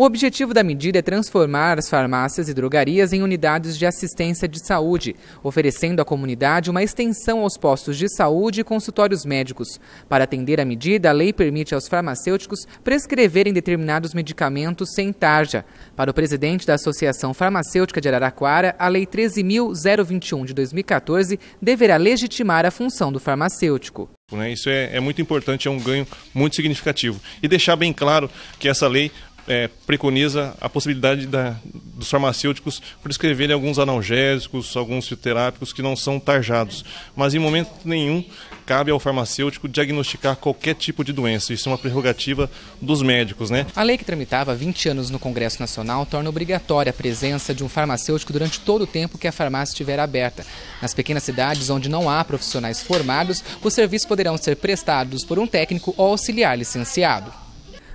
O objetivo da medida é transformar as farmácias e drogarias em unidades de assistência de saúde, oferecendo à comunidade uma extensão aos postos de saúde e consultórios médicos. Para atender à medida, a lei permite aos farmacêuticos prescreverem determinados medicamentos sem tarja. Para o presidente da Associação Farmacêutica de Araraquara, a Lei 13.021 de 2014 deverá legitimar a função do farmacêutico. Né, isso é, é, muito importante, é um ganho muito significativo. E deixar bem claro que essa lei é, preconiza a possibilidade da, dos farmacêuticos prescreverem alguns analgésicos, alguns fitoterápicos que não são tarjados. Mas em momento nenhum cabe ao farmacêutico diagnosticar qualquer tipo de doença. Isso é uma prerrogativa dos médicos, né? A lei que tramitava há 20 anos no Congresso Nacional torna obrigatória a presença de um farmacêutico durante todo o tempo que a farmácia estiver aberta. Nas pequenas cidades onde não há profissionais formados, os serviços poderão ser prestados por um técnico ou auxiliar licenciado.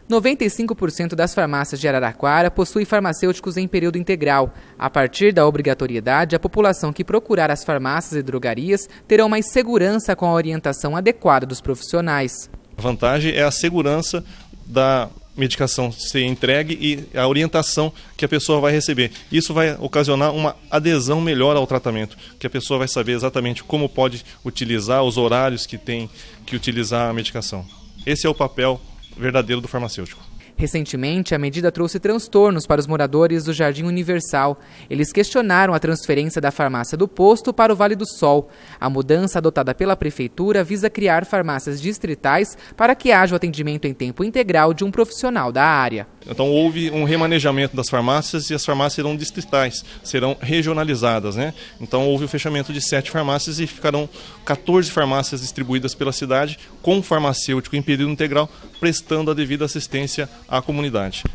95% das farmácias de Araraquara possuem farmacêuticos em período integral. A partir da obrigatoriedade, a população que procurar as farmácias e drogarias terão mais segurança com a orientação adequada dos profissionais. A vantagem é a segurança da medicação ser entregue e a orientação que a pessoa vai receber. Isso vai ocasionar uma adesão melhor ao tratamento, que a pessoa vai saber exatamente como pode utilizar os horários que tem que utilizar a medicação. Esse é o papel verdadeiro do farmacêutico. Recentemente, a medida trouxe transtornos para os moradores do Jardim Universal. Eles questionaram a transferência da farmácia do posto para o Vale do Sol. A mudança adotada pela prefeitura visa criar farmácias distritais para que haja o atendimento em tempo integral de um profissional da área. Então houve um remanejamento das farmácias e as farmácias serão distritais, serão regionalizadas, né? Então houve o fechamento de sete farmácias e ficarão 14 farmácias distribuídas pela cidade com farmacêutico em período integral prestando a devida assistência à comunidade.